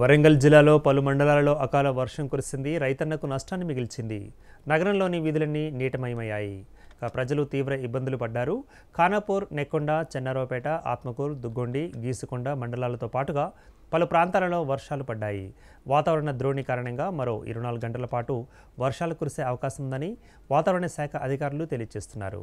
వరంగల్ జిల్లాలో పలు మండలాలలో అకాల వర్షం కురిసింది రైతన్నకు నష్టాన్ని మిగిల్చింది నగరంలోని వీధులన్నీ నీటమయమయ్యాయి ప్రజలు తీవ్ర ఇబ్బందులు పడ్డారు ఖానాపూర్ నెక్కొండ చెన్నారావుపేట ఆత్మకూరు దుగ్గొండి గీసుకొండ మండలాలతో పాటుగా పలు ప్రాంతాలలో వర్షాలు పడ్డాయి వాతావరణ ద్రోణి కారణంగా మరో ఇరవై నాలుగు గంటల పాటు వర్షాలు కురిసే అవకాశం ఉందని వాతావరణ శాఖ అధికారులు తెలియజేస్తున్నారు